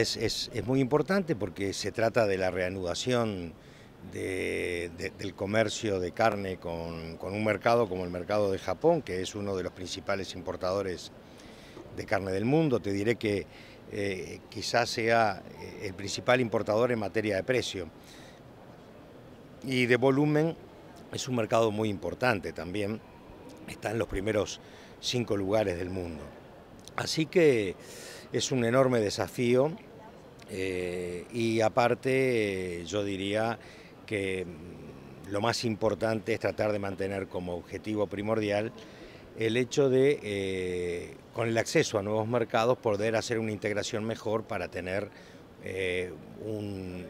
es, muy importante porque se trata de la reanudación del comercio de carne con, un mercado como el mercado de Japón, que es uno de los principales importadores de carne del mundo. Te diré que eh, quizás sea eh, el principal importador en materia de precio. Y de volumen es un mercado muy importante también. Está en los primeros cinco lugares del mundo. Así que es un enorme desafío eh, y aparte eh, yo diría que mm, lo más importante es tratar de mantener como objetivo primordial el hecho de, eh, con el acceso a nuevos mercados, poder hacer una integración mejor para tener un,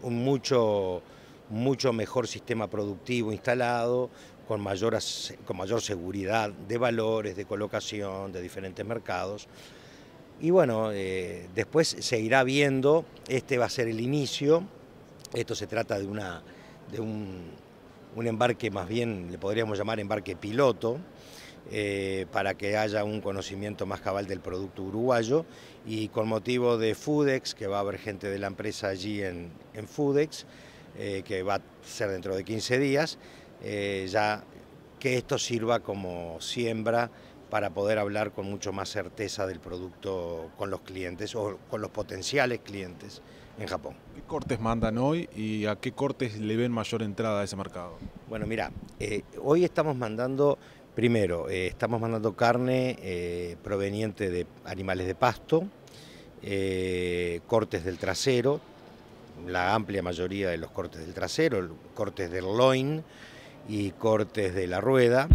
mucho, mucho mejor sistema productivo instalado, con con mayor seguridad de valores, de colocación, de diferentes mercados. Y bueno, eh, después se irá viendo, este va a ser el inicio, esto se trata de, una, un, embarque más bien, le podríamos llamar embarque piloto, eh, para que haya un conocimiento más cabal del producto uruguayo y con motivo de FUDEX, que va a haber gente de la empresa allí en, en FUDEX, eh, que va a ser dentro de 15 días, ya que esto sirva como siembra para poder hablar con mucho más certeza del producto con los clientes o con los potenciales clientes en Japón. ¿Qué cortes mandan hoy y a qué cortes le ven mayor entrada a ese mercado? Bueno, mira, eh, hoy estamos mandando, primero, eh, estamos mandando carne eh, proveniente de animales de pasto, cortes del trasero, la amplia mayoría de los cortes del trasero, cortes del loin y cortes de la rueda.